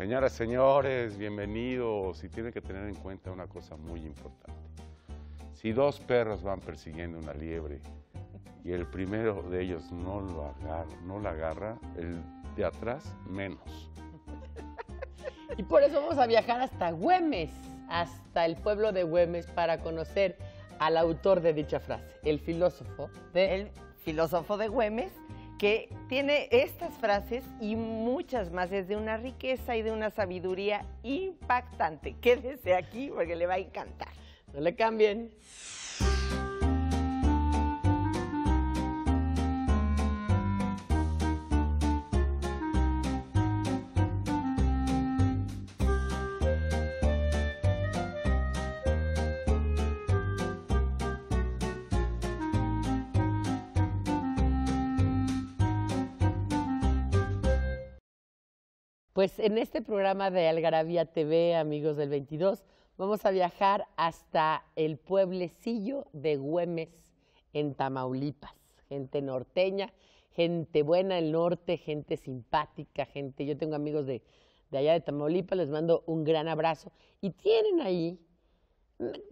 Señoras, señores, bienvenidos. Y tiene que tener en cuenta una cosa muy importante. Si dos perros van persiguiendo una liebre y el primero de ellos no, lo agarra, la agarra, el de atrás menos. Y por eso vamos a viajar hasta Güemes, hasta el pueblo de Güemes, para conocer al autor de dicha frase, el filósofo El filósofo de Güemes, que tiene estas frases y muchas más, es de una riqueza y de una sabiduría impactante. Quédese aquí porque le va a encantar. No le cambien. Pues en este programa de Algarabía TV, amigos del 22, vamos a viajar hasta el pueblecillo de Güemes, en Tamaulipas. Gente norteña, gente buena del norte, gente simpática, gente... Yo tengo amigos de, de allá de Tamaulipas, les mando un gran abrazo. Y tienen ahí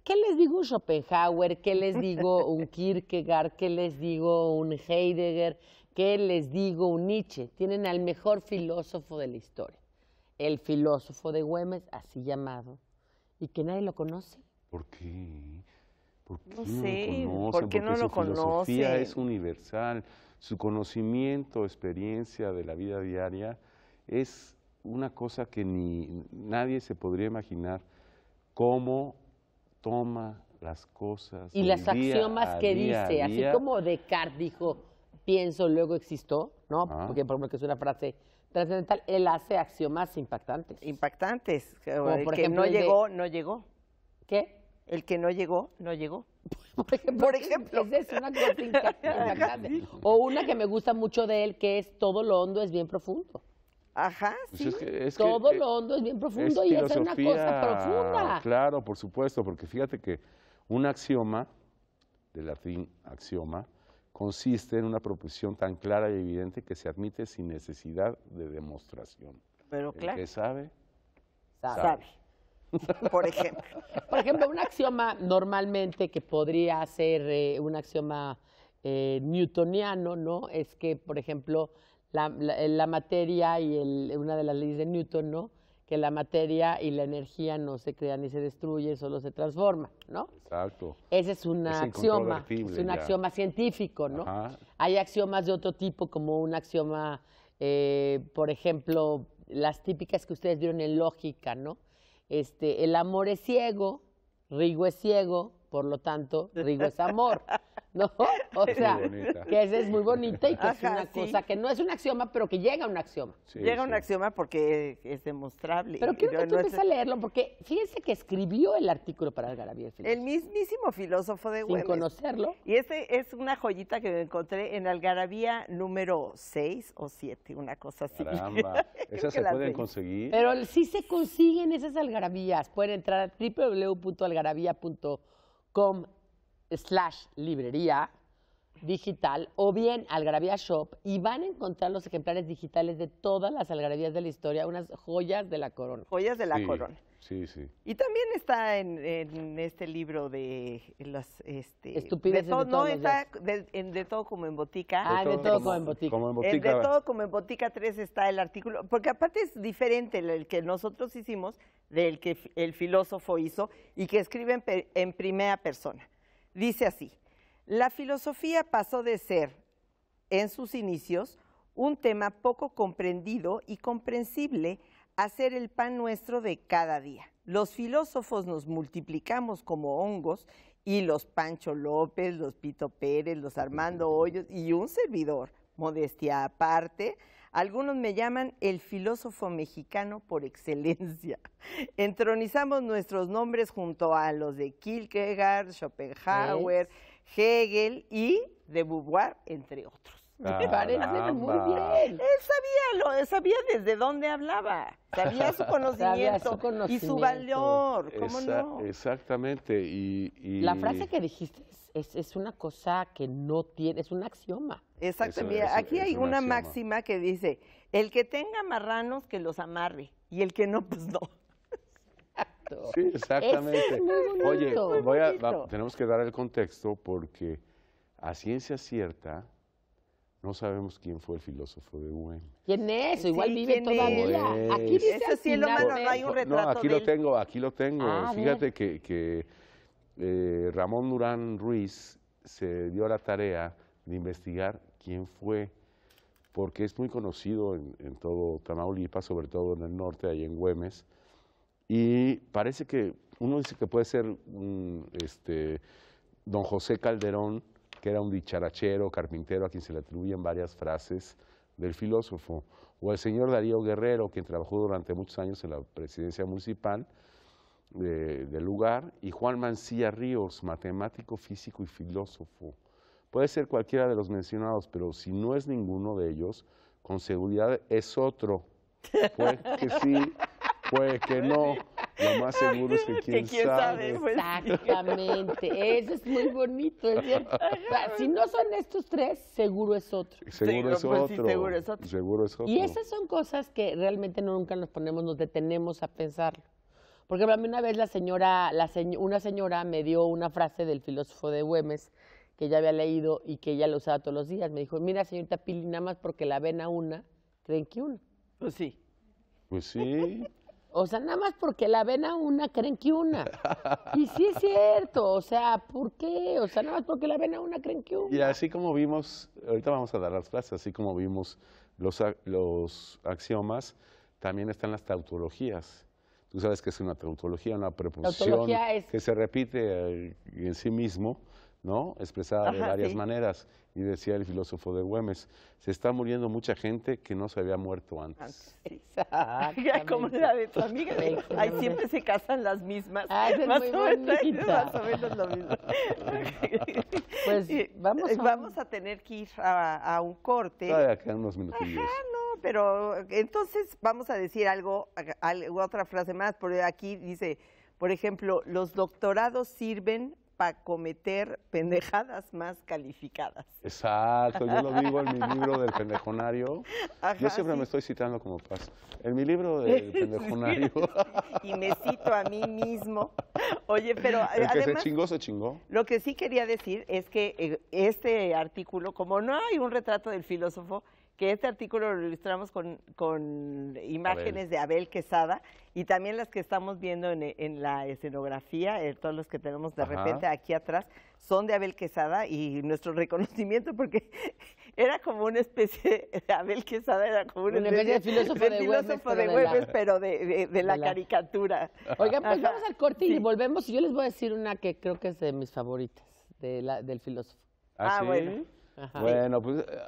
¿Qué les digo un Schopenhauer? ¿Qué les digo un Kierkegaard? ¿Qué les digo un Heidegger? ¿Qué les digo, un Nietzsche? Tienen al mejor filósofo de la historia, el filósofo de Güemes, así llamado, y que nadie lo conoce. ¿Por qué? ¿Por qué no, sé, lo su filosofía es universal, su conocimiento, experiencia de la vida diaria es una cosa que ni nadie se podría imaginar cómo toma las cosas. Y las axiomas que dice, así como Descartes dijo, pienso, luego existó ¿no? Ah. Porque, por ejemplo, que es una frase trascendental, él hace axiomas impactantes. Impactantes. el que no llegó, no llegó. ¿Qué? El que no llegó, no llegó. Por ejemplo, Esa es una cosa impactante. O una que me gusta mucho de él, que es todo lo hondo es bien profundo. Ajá, pues sí. todo eh, lo hondo es bien profundo y esa es una cosa profunda. Claro, por supuesto, porque fíjate que un axioma, del latín axioma, consiste en una proposición tan clara y evidente que se admite sin necesidad de demostración. Pero que sabe, sabe. Por ejemplo. Por ejemplo, un axioma normalmente que podría ser eh, un axioma eh, newtoniano, ¿no? Es que, por ejemplo, la, la, materia y una de las leyes de Newton, ¿no? que la materia y la energía no se crean ni se destruyen, solo se transforman, ¿no? Exacto. Ese es un axioma, es un axioma científico, ¿no? Hay axiomas de otro tipo, como un axioma, eh, por ejemplo, las típicas que ustedes vieron en lógica, ¿no? Este, el amor es ciego, Rigo es ciego, por lo tanto, Rigo es amor. ¿No? O sea, que esa es muy bonita y que es una cosa que no es un axioma, pero que llega a un axioma. llega a un axioma porque es demostrable. Pero quiero que tú empieces a leerlo, porque fíjense que escribió el artículo para Algarabía. El, mismísimo filósofo de Sin conocerlo. Y ese es una joyita que encontré en Algarabía número 6 o 7, una cosa así. Caramba, esas se pueden conseguir. Pero sí se consiguen esas algarabías. Pueden entrar a www.algarabía.com slash librería digital o bien Algarabía Shop y van a encontrar los ejemplares digitales de todas las algarabías de la historia, unas joyas de la corona. Joyas de la corona. Sí, sí. Y también está en, este libro de las este de, todo, no está en de todo como en botica. Ah, de todo, como, en botica. de todo como en botica 3 está el artículo, porque aparte es diferente el, que nosotros hicimos del que el filósofo hizo y que escribe en primera persona. Dice así: La filosofía pasó de ser en sus inicios un tema poco comprendido y comprensible hacer el pan nuestro de cada día. Los filósofos nos multiplicamos como hongos y los Pancho López, los Pito Pérez, los Armando Hoyos y un servidor, modestia aparte, algunos me llaman el filósofo mexicano por excelencia. Entronizamos nuestros nombres junto a los de Kierkegaard, Schopenhauer, Hegel y de Beauvoir, entre otros. Ah, parece muy bien. Él sabía, lo, sabía desde dónde hablaba, sabía su conocimiento, y su valor, Exactamente. Y, La frase que dijiste es, una cosa que no tiene, es un axioma. Exactamente. Aquí hay una máxima que dice, el que tenga marranos que los amarre, y el que no, pues no. Sí, exactamente. Oye, tenemos que dar el contexto porque a ciencia cierta no sabemos quién fue el filósofo de Güemes. ¿Quién es? igual vive todavía. Aquí dice lo no hay un retrato No, aquí lo tengo, aquí lo tengo. Ah, Fíjate que, eh, Ramón Durán Ruiz se dio la tarea de investigar quién fue, porque es muy conocido en, todo Tamaulipas, sobre todo en el norte, ahí en Güemes, y parece que uno dice que puede ser este, don José Calderón, que era un dicharachero, carpintero, a quien se le atribuyen varias frases del filósofo, o el señor Darío Guerrero, quien trabajó durante muchos años en la presidencia municipal eh, del lugar, y Juan Mancilla Ríos, matemático, físico y filósofo. Puede ser cualquiera de los mencionados, pero si no es ninguno de ellos, con seguridad es otro. Puede que sí, puede que no. Lo más seguro es que quién, sabe. Pues. Exactamente. Eso es muy bonito, es cierto. Ah, si no son estos tres, seguro es otro. Seguro, es, pues otro. seguro es otro. Y esas son cosas que realmente nunca nos ponemos, nos detenemos a pensarlo. Porque para mí una vez la señora, la una señora me dio una frase del filósofo de Güemes que ya había leído y que ella la usaba todos los días. Me dijo, mira, señorita Pili, nada más porque la ven a una, creen que una. Pues sí. Pues sí. O sea, nada más porque la vena una, creen que una. Y sí es cierto, o sea, ¿por qué? O sea, nada más porque la vena una, creen que una. Y así como vimos, ahorita vamos a dar las clases, así como vimos los, axiomas, también están las tautologías. Tú sabes que es una tautología, una preposición que se repite eh, en sí mismo. ¿no? Expresada de varias maneras. Y decía el filósofo de Güemes, se está muriendo mucha gente que no se había muerto antes. Como la de tu amiga. siempre se casan las mismas. más, o más, o menos, lo mismo. pues vamos a... vamos a tener que ir a, un corte. Ajá, no, pero entonces vamos a decir algo, otra frase más, Por aquí dice, por ejemplo, los doctorados sirven para cometer pendejadas más calificadas. Exacto, yo lo digo en mi libro del pendejonario. yo siempre me estoy citando como paz. En mi libro del pendejonario. y me cito a mí mismo. Oye, pero el además, que se chingó, se chingó. Lo que sí quería decir es que eh, este artículo, como no hay un retrato del filósofo, que este artículo lo ilustramos con, con imágenes de Abel Quesada y también las que estamos viendo en, la escenografía, eh, todos los que tenemos de repente aquí atrás, son de Abel Quesada y nuestro reconocimiento porque era como una especie, de Abel Quesada era como una, especie, de filósofo de, filósofo de Güemes, pero de, la, caricatura. Oigan, pues vamos al corte y volvemos. Y yo les voy a decir una que creo que es de mis favoritas, de la, del filósofo. Ah, ah bueno. Bueno, pues... Eh,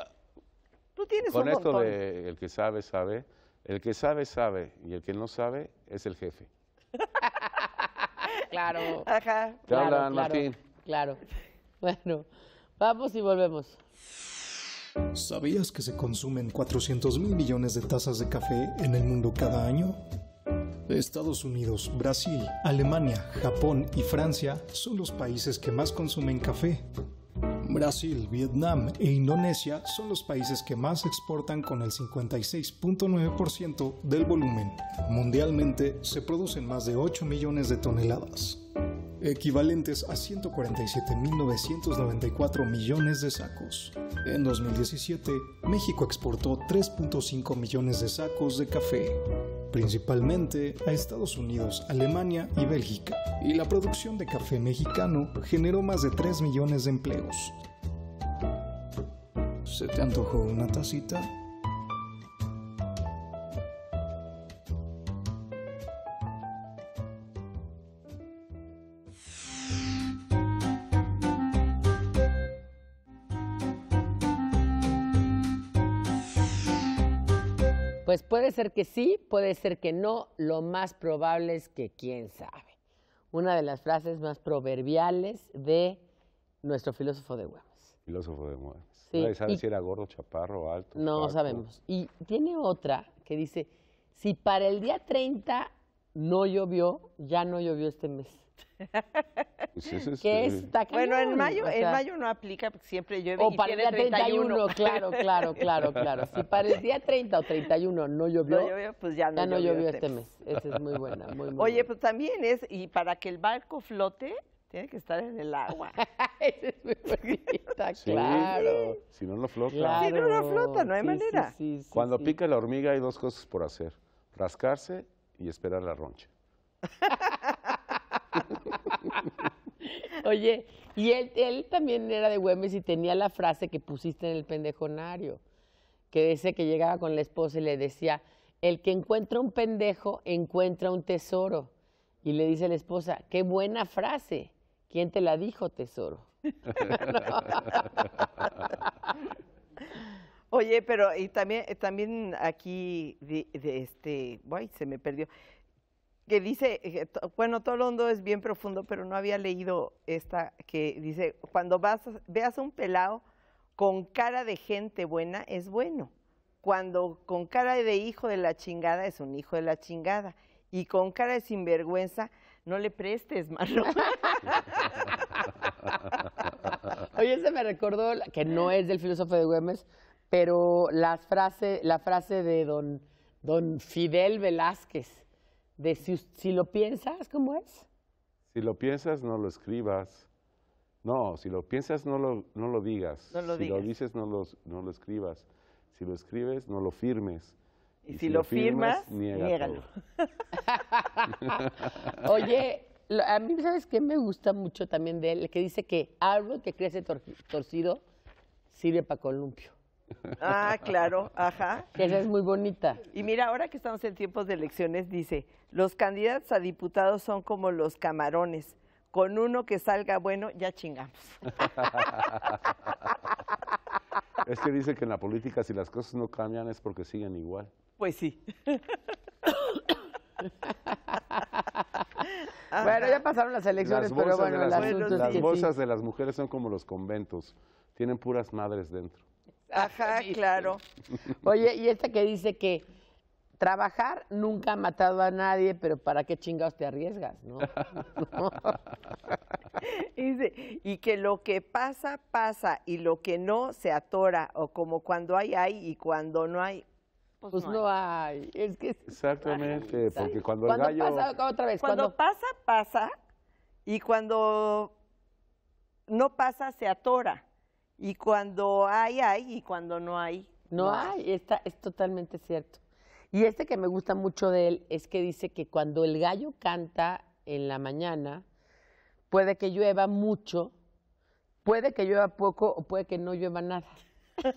con esto de el que sabe, sabe. El que sabe, sabe. Y el que no sabe es el jefe. claro. Ajá. claro, Martín. Claro. Bueno, vamos y volvemos. ¿Sabías que se consumen 400 mil millones de tazas de café en el mundo cada año? Estados Unidos, Brasil, Alemania, Japón y Francia son los países que más consumen café Brasil, Vietnam e Indonesia son los países que más exportan con el 56.9% del volumen. Mundialmente se producen más de 8 millones de toneladas, equivalentes a 147.994 millones de sacos. En 2017, México exportó 3.5 millones de sacos de café principalmente a Estados Unidos, Alemania y Bélgica, y la producción de café mexicano generó más de 3 millones de empleos. ¿Se te antojó una tacita? que sí, puede ser que no, lo más probable es que quién sabe. Una de las frases más proverbiales de nuestro filósofo de Güemes. Filósofo de Güemes. Nadie si era gordo, chaparro, alto. No sabemos. Y tiene otra que dice, si para el día 30 no llovió, ya no llovió este mes. Pues que este, Bueno, en mayo, en mayo no aplica porque siempre llueve o y para el día 31. claro, claro, claro, claro. Si para el día 30 o 31 no llovió, no llovió pues ya no, llovió, este, este mes. Esa es muy buena, muy, muy Oye, pues también es, y para que el barco flote, tiene que estar en el agua. es muy bonita, claro. Si no, no flota. Claro. Si no, no flota, no hay sí, manera. Sí, Cuando pica la hormiga hay dos cosas por hacer, rascarse y esperar la roncha. Oye, y él, él también era de Güemes y tenía la frase que pusiste en el pendejonario, que dice que llegaba con la esposa y le decía, el que encuentra un pendejo encuentra un tesoro. Y le dice la esposa, qué buena frase, ¿quién te la dijo, tesoro? Oye, pero y también, también aquí, de, este, se me perdió que dice, bueno, eh, todo bueno, Tolondo es bien profundo, pero no había leído esta que dice, cuando vas, veas a un pelado con cara de gente buena, es bueno. Cuando con cara de hijo de la chingada, es un hijo de la chingada. Y con cara de sinvergüenza, no le prestes, mano. Oye, se me recordó que no es del filósofo de Güemes, pero la frase, la frase de don, don Fidel Velázquez de si, lo piensas, ¿cómo es? Si lo piensas, no lo escribas. No, si lo piensas, no lo, no lo digas. si lo dices, no lo, lo escribas. Si lo escribes, no lo firmes. Y, si, lo firmas, niégalo. Oye, a mí, ¿sabes qué me gusta mucho también de él? Que dice que algo que crece torcido sirve para columpio. Ah, claro, ajá. Esa es muy bonita. Y mira, ahora que estamos en tiempos de elecciones, dice, los candidatos a diputados son como los camarones. Con uno que salga bueno, ya chingamos. es que dice que en la política si las cosas no cambian es porque siguen igual. Pues sí. bueno, ya pasaron las elecciones, pero bueno, las bolsas de las mujeres son como los conventos, tienen puras madres dentro. Ajá, claro. Oye, y esta que dice que trabajar nunca ha matado a nadie, pero ¿para qué chingados te arriesgas? ¿no? y, y que lo que pasa, pasa, y lo que no, se atora, o como cuando hay, hay, y cuando no hay, pues, pues no, hay. Es que Exactamente, porque cuando, el gallo... Pasa, otra vez, cuando, pasa, pasa, y cuando no pasa, se atora. Y cuando hay, hay, y cuando no hay. No, hay, Está, es totalmente cierto. Y este que me gusta mucho de él es que dice que cuando el gallo canta en la mañana, puede que llueva mucho, puede que llueva poco o puede que no llueva nada. Pues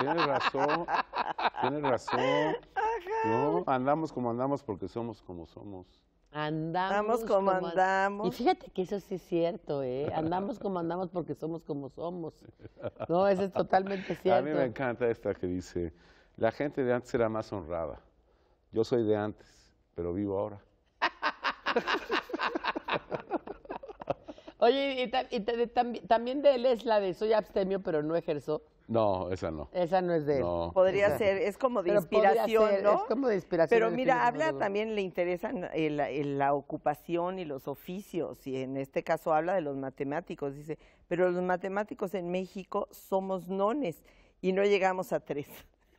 tienes razón, tienes razón. andamos como andamos porque somos como somos. Andamos, como, andamos. Y fíjate que eso sí es cierto, ¿eh? Andamos como andamos porque somos como somos. No, eso es totalmente cierto. A mí me encanta esta que dice, la gente de antes era más honrada. Yo soy de antes, pero vivo ahora. Oye, y, también de él es la de soy abstemio, pero no ejerzo. No, esa no. Esa no es de él. Podría ser, es como de inspiración, Es como de inspiración. Pero mira, habla también, le interesan eh, eh, la ocupación y los oficios, y en este caso habla de los matemáticos, dice, pero los matemáticos en México somos nones y no llegamos a tres.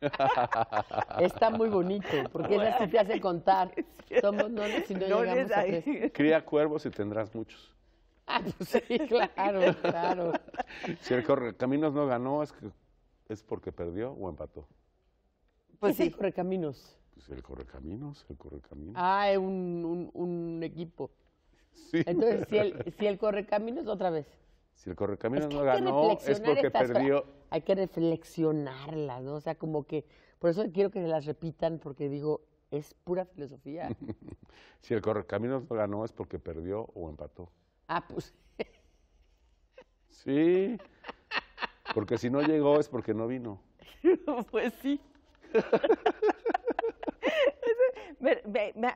Está muy bonito, porque es que te hace contar. Somos nones y no llegamos a tres. Cría cuervos y tendrás muchos. Ah, pues sí, claro, claro. Si el Correcaminos no ganó, es, es porque perdió o empató. Pues sí. el Correcaminos? Pues el Correcaminos, el Correcaminos. Ah, es un, equipo. Sí. Entonces, si el, si el Correcaminos, otra vez. Si el Correcaminos no ganó, es porque perdió. Hay que reflexionarlas, ¿no? O sea, como que. Por eso quiero que se las repitan, porque digo, es pura filosofía. si el Correcaminos no ganó, es porque perdió o empató. Ah, pues. Sí. Porque si no llegó es porque no vino. pues sí. Me,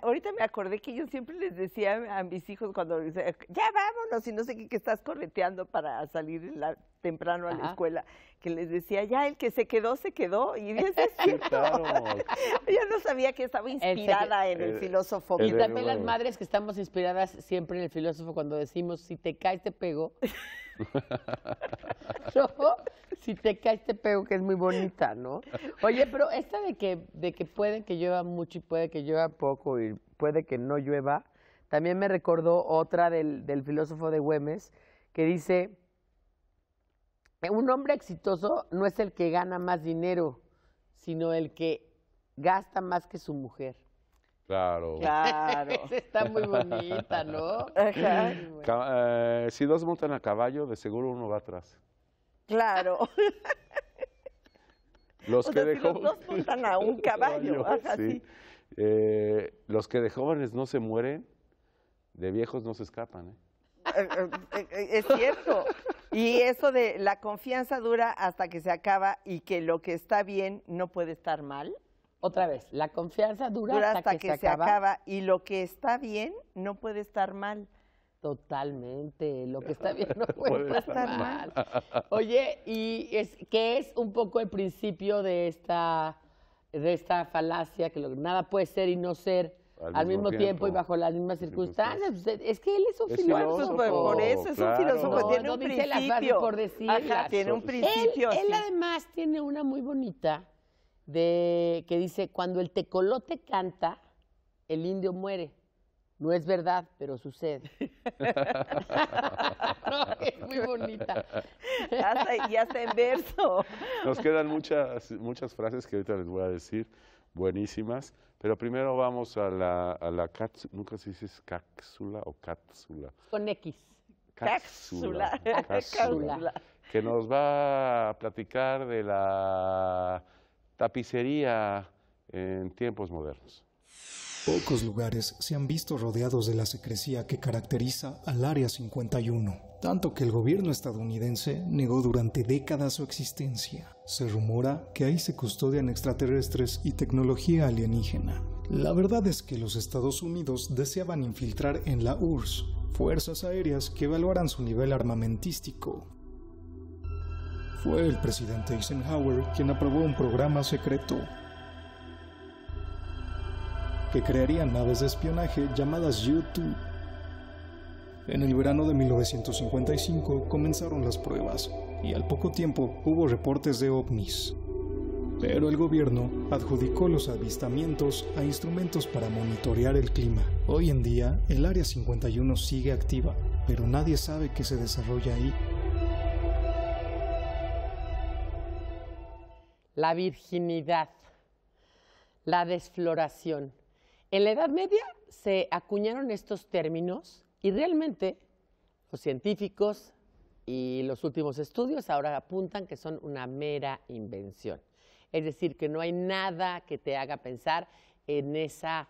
ahorita me acordé que yo siempre les decía a mis hijos cuando ya vámonos y no sé qué, que estás correteando para salir temprano a la escuela, que les decía, ya el que se quedó, se quedó. Y es cierto yo no sabía que estaba inspirada en el, eh, filósofo. y también las madres que estamos inspiradas siempre en el filósofo cuando decimos, si te caes, te pego. si te caes te pego que es muy bonita, ¿no? Oye, pero esta de que, de que puede que llueva mucho y puede que llueva poco y puede que no llueva, también me recordó otra del, del filósofo de Güemes que dice, un hombre exitoso no es el que gana más dinero, sino el que gasta más que su mujer. Claro. Claro. Está muy bonita, ¿no? Ajá. Eh, si dos montan a caballo, de seguro uno va atrás. Claro. Los que los a un caballo. Eh, los que de jóvenes no se mueren, de viejos no se escapan. ¿eh? es cierto. Y eso de la confianza dura hasta que se acaba y que lo que está bien no puede estar mal otra vez, la confianza dura, hasta, que, se, acaba. y lo que está bien no puede estar mal. Totalmente, lo que está bien no puede, estar, mal. Oye, y es que es un poco el principio de esta de esta falacia que nada puede ser y no ser al, mismo, tiempo, y bajo las mismas pues, circunstancias. Pues, es que él es un filósofo. Por eso es un filósofo, tiene un principio. por tiene un principio. él además tiene una muy bonita de, que dice, cuando el tecolote canta, el indio muere. No es verdad, pero sucede. muy bonita. y hasta en verso. Nos quedan muchas, muchas frases que ahorita les voy a decir, buenísimas. Pero primero vamos a la, a la cápsula, nunca se dice cápsula o cápsula. Con X. Cápsula. Cápsula. Que nos va a platicar de la tapicería en tiempos modernos. Pocos lugares se han visto rodeados de la secrecía que caracteriza al Área 51, tanto que el gobierno estadounidense negó durante décadas su existencia. Se rumora que ahí se custodian extraterrestres y tecnología alienígena. La verdad es que los Estados Unidos deseaban infiltrar en la URSS fuerzas aéreas que evaluaran su nivel armamentístico, fue el presidente Eisenhower quien aprobó un programa secreto que crearía naves de espionaje llamadas U-2. En el verano de 1955 comenzaron las pruebas y al poco tiempo hubo reportes de ovnis. Pero el gobierno adjudicó los avistamientos a instrumentos para monitorear el clima. Hoy en día, el Área 51 sigue activa, pero nadie sabe qué se desarrolla ahí la virginidad, la desfloración. En la Edad Media se acuñaron estos términos y realmente los científicos y los últimos estudios ahora apuntan que son una mera invención. Es decir, que no hay nada que te haga pensar en esa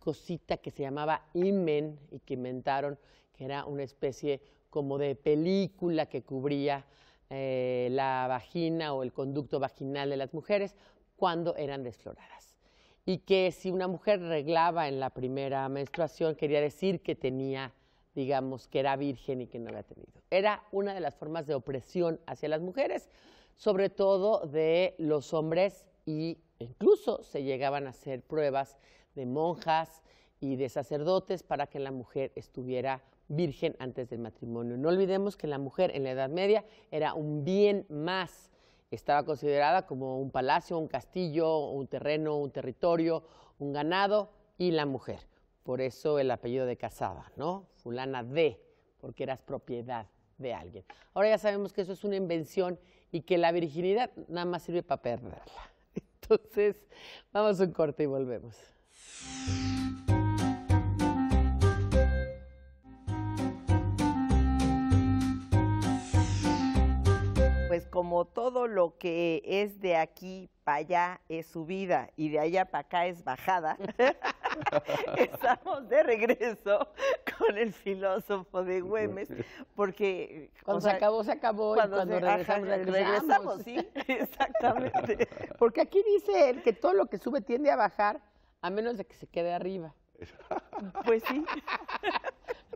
cosita que se llamaba imen y que inventaron, que era una especie como de película que cubría eh, la vagina o el conducto vaginal de las mujeres cuando eran desfloradas. Y que si una mujer reglaba en la primera menstruación, quería decir que tenía, digamos, que era virgen y que no había tenido. Era una de las formas de opresión hacia las mujeres, sobre todo de los hombres y incluso se llegaban a hacer pruebas de monjas y de sacerdotes para que la mujer estuviera virgen antes del matrimonio. No olvidemos que la mujer en la Edad Media era un bien más. Estaba considerada como un palacio, un castillo, un terreno, un territorio, un ganado y la mujer. Por eso el apellido de casada, ¿no? Fulana de, porque eras propiedad de alguien. Ahora ya sabemos que eso es una invención y que la virginidad nada más sirve para perderla. Entonces, vamos a un corte y volvemos. pues como todo lo que es de aquí para allá es subida y de allá para acá es bajada, estamos de regreso con el filósofo de Güemes, porque... Cuando se acabó, se acabó, y cuando regresamos, regresamos, regresamos, sí, exactamente. Porque aquí dice él que todo lo que sube tiende a bajar, a menos de que se quede arriba. Pues sí.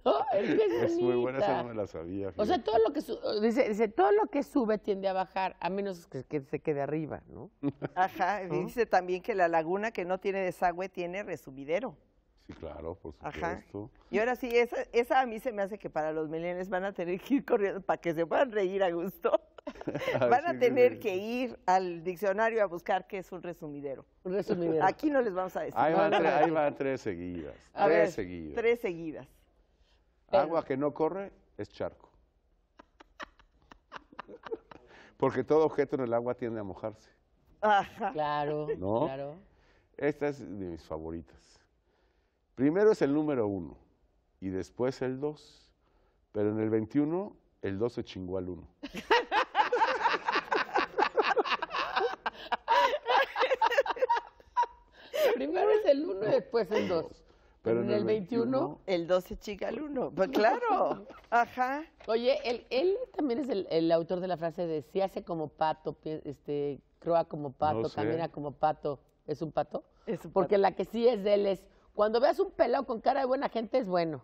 es, muy buena, esa no me la sabía. O sea, todo lo que dice, todo lo que sube tiende a bajar, a menos que, se quede arriba, ¿no? Ajá, dice también que la laguna que no tiene desagüe tiene resumidero. Sí, claro, por supuesto. Ajá. Y ahora sí, esa, esa a mí se me hace que para los millennials van a tener que ir corriendo para que se puedan reír a gusto. Van a tener que ir al diccionario a buscar qué es un resumidero. Un resumidero. Aquí no les vamos a decir. Ahí van, tres, seguidas. tres seguidas. Tres seguidas. Agua que no corre es charco. Porque todo objeto en el agua tiende a mojarse. Claro, claro. Esta es de mis favoritas. Primero es el número uno y después el dos. Pero en el 21, el dos se chingó al uno. Primero es el uno y después el dos. Pero en, el, 21, El 12 chica al 1. Pues claro. Ajá. Oye, él, también es el, autor de la frase de si hace como pato, este, croa como pato, camina como pato. ¿Es un pato? Porque la que sí es de él es cuando veas un pelado con cara de buena gente es bueno.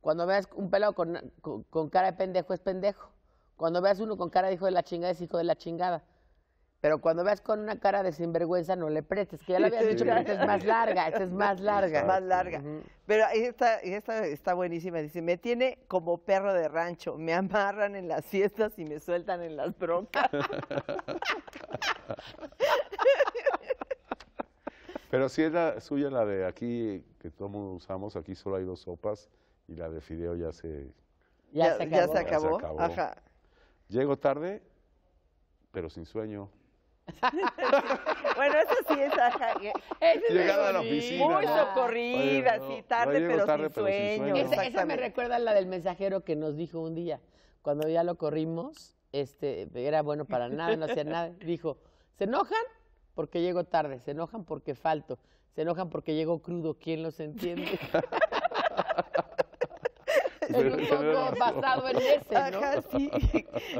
Cuando veas un pelado con cara de pendejo es pendejo. Cuando veas uno con cara de hijo de la chingada es hijo de la chingada. Pero cuando veas con una cara de sinvergüenza, no le prestes, que ya le habías dicho que esta es más larga, esta es más larga. Más larga. Pero esta, está buenísima, dice, me tiene como perro de rancho, me amarran en las fiestas y me sueltan en las broncas. Pero si es la suya la de aquí, que todo mundo usamos, aquí solo hay dos sopas, y la de fideo ya se... Ya, acabó. Llego tarde, pero sin sueño. bueno, eso sí es. Llegada a la oficina. Muy socorrida, sí, tarde, pero, sin sueño. Esa, me recuerda a la del mensajero que nos dijo un día, cuando ya lo corrimos, este, era bueno para nada, no hacía nada. Dijo: ¿se enojan? Porque llego tarde, se enojan porque falto, se enojan porque llego crudo, ¿quién los entiende? en un poco basado en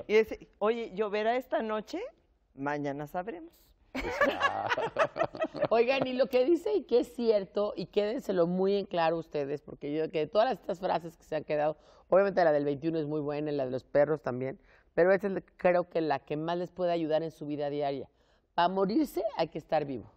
Y ese, oye, lloverá esta noche Mañana sabremos. Oigan, y lo que dice y que es cierto, y quédenselo muy en claro ustedes, porque yo que de todas estas frases que se han quedado, obviamente la del 21 es muy buena, la de los perros también, pero esta es creo que la que más les puede ayudar en su vida diaria. Para morirse hay que estar vivo.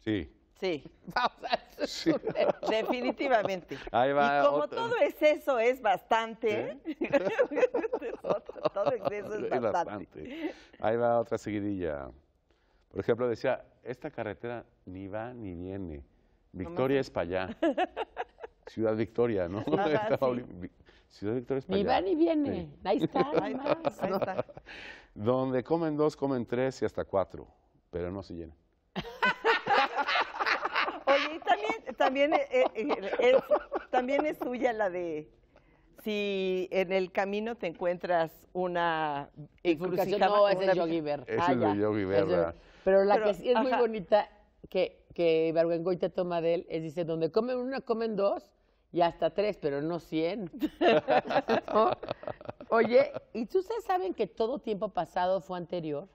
Sí. Sí, definitivamente. y como todo exceso es bastante, ¿eh? todo es bastante. Ahí va otra seguidilla. Por ejemplo, decía, esta carretera ni va ni viene. Victoria es para allá. Ciudad Victoria, ¿no? Ciudad Victoria es para allá. Ni va ni viene. está, Donde comen dos, comen tres y hasta cuatro, pero no se llena. también, es, eh, eh, eh, también es suya la de si en el camino te encuentras una No, es de Yogi Berra. Es ah, Yogi Berra. Pero la que sí es muy bonita que, que te toma de él es, dice, donde comen una, comen dos y hasta tres, pero no cien. Oye, ¿y ustedes saben que todo tiempo pasado fue anterior?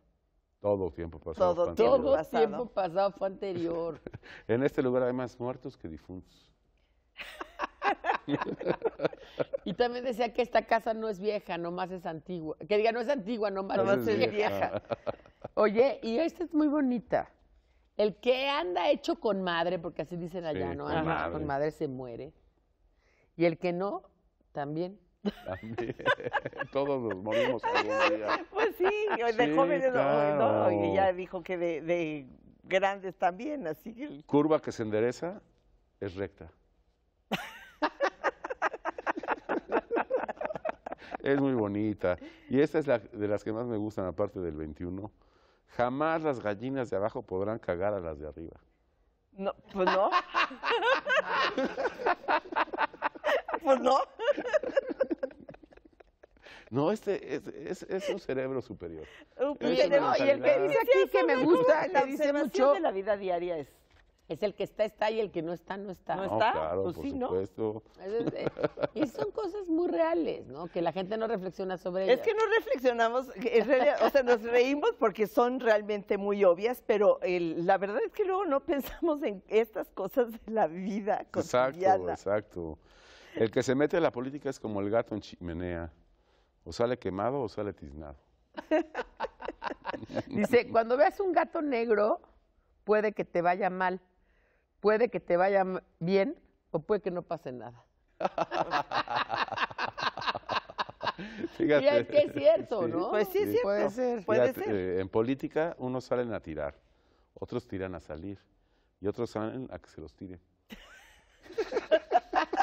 Todo tiempo pasado. Todo, Tiempo, pasado. fue anterior. en este lugar hay más muertos que difuntos. y también decía que esta casa no es vieja, nomás es antigua. Que diga, no es antigua, nomás, es, vieja. Oye, y esta es muy bonita. El que anda hecho con madre, porque así dicen allá, ¿no? con madre se muere. Y el que no, también Todos nos morimos Pues sí, de jóvenes y ya dijo que de, grandes también, así Curva que se endereza es recta. es muy bonita. Y esta es la, de las que más me gustan, aparte del 21. Jamás las gallinas de abajo podrán cagar a las de arriba. No, pues no. pues no. No, este es, un cerebro superior. y, el que dice aquí que me gusta, la dice mucho. de la vida diaria es es el que está, está y el que no está, no está. ¿No, está? pues por sí, supuesto. ¿no? Eh, y son cosas muy reales, ¿no? Que la gente no reflexiona sobre ellas. Es que no reflexionamos, en realidad, o sea, nos reímos porque son realmente muy obvias, pero la verdad es que luego no pensamos en estas cosas de la vida cotidiana. Exacto, exacto. El que se mete a la política es como el gato en chimenea. O sale quemado o sale tiznado. Dice, cuando veas un gato negro, puede que te vaya mal, puede que te vaya bien o puede que no pase nada. es que es cierto, ¿no? Pues sí, Puede ser. Eh, en política, unos salen a tirar, otros tiran a salir y otros salen a que se los tiren.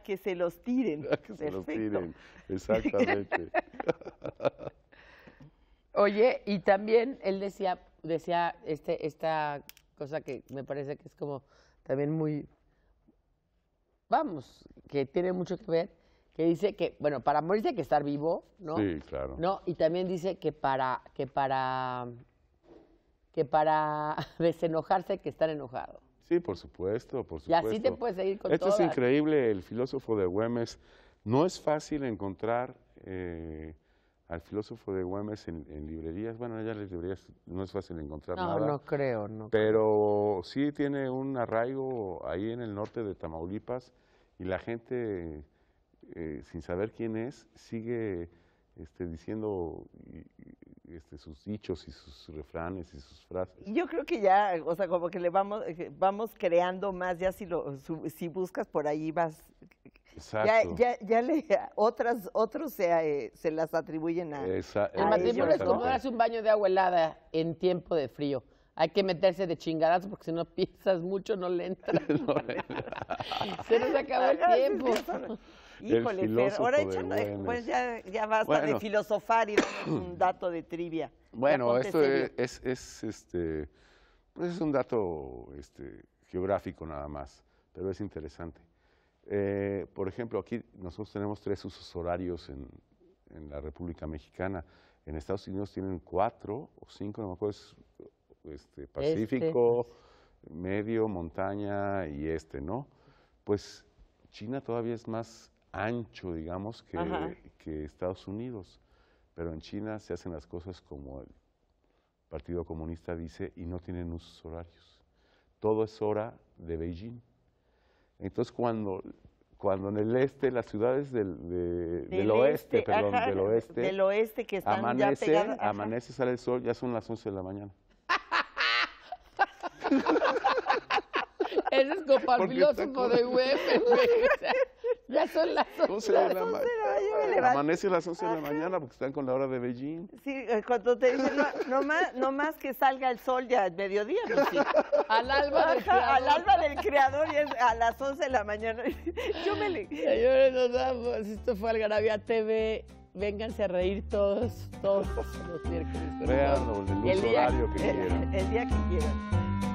que se los tiren. se los tiren, exactamente. Oye, y también él decía, decía este, esta cosa que me parece que es como también muy, vamos, que tiene mucho que ver, que dice que, bueno, para morirse hay que estar vivo, ¿no? Sí, claro. ¿No? Y también dice que para, que para, que para desenojarse hay que estar enojado. Sí, por supuesto, por supuesto. Y así te puedes seguir con Esto es increíble, el filósofo de Güemes. No es fácil encontrar eh, al filósofo de Güemes en, librerías. Bueno, ya en las librerías no es fácil encontrar no, nada. No, creo, no. Pero sí tiene un arraigo ahí en el norte de Tamaulipas y la gente, eh, sin saber quién es, sigue este, diciendo este, sus dichos y sus refranes y sus frases. Yo creo que ya, o sea, como que le vamos, eh, vamos creando más, ya si, lo, si buscas por ahí vas... Ya, ya, le, otras, otros se, eh, se las atribuyen a... Eh, el matrimonio es como darse un baño de agua helada en tiempo de frío hay que meterse de chingadazo porque si no piensas mucho no le entra. Se nos acaba el tiempo. Híjole, pero ahora echando, eh, pues ya, basta de filosofar y un dato de trivia. Bueno, esto es, es, este, pues, es un dato este, geográfico nada más, pero es interesante. Eh, por ejemplo, aquí nosotros tenemos tres usos horarios en, la República Mexicana. En Estados Unidos tienen cuatro o cinco, no me acuerdo, es este, este. Pacífico, medio, montaña y este, ¿no? Pues China todavía es más ancho, digamos, que, Estados Unidos. Pero en China se hacen las cosas como el Partido Comunista dice y no tienen usos horarios. Todo es hora de Beijing. Entonces, cuando, cuando en el este, las ciudades del, oeste, este, perdón, del oeste, del oeste que están amanece, amanece, sale el sol, ya son las 11 de la mañana. Eres como de UF, Ya son las 11 de la mañana. Amanece a las 11 de la mañana porque están con la hora de Beijing. Sí, eh, cuando te dicen, no, más, no más que salga el sol ya al mediodía. Pues al alba del creador. Al alba del creador y es a las 11 de la mañana. Yo me le... Señores, nos damos. Esto fue el TV. Vénganse a reír todos, todos los miércoles. Vean el, el horario que quieran. El día que quieran.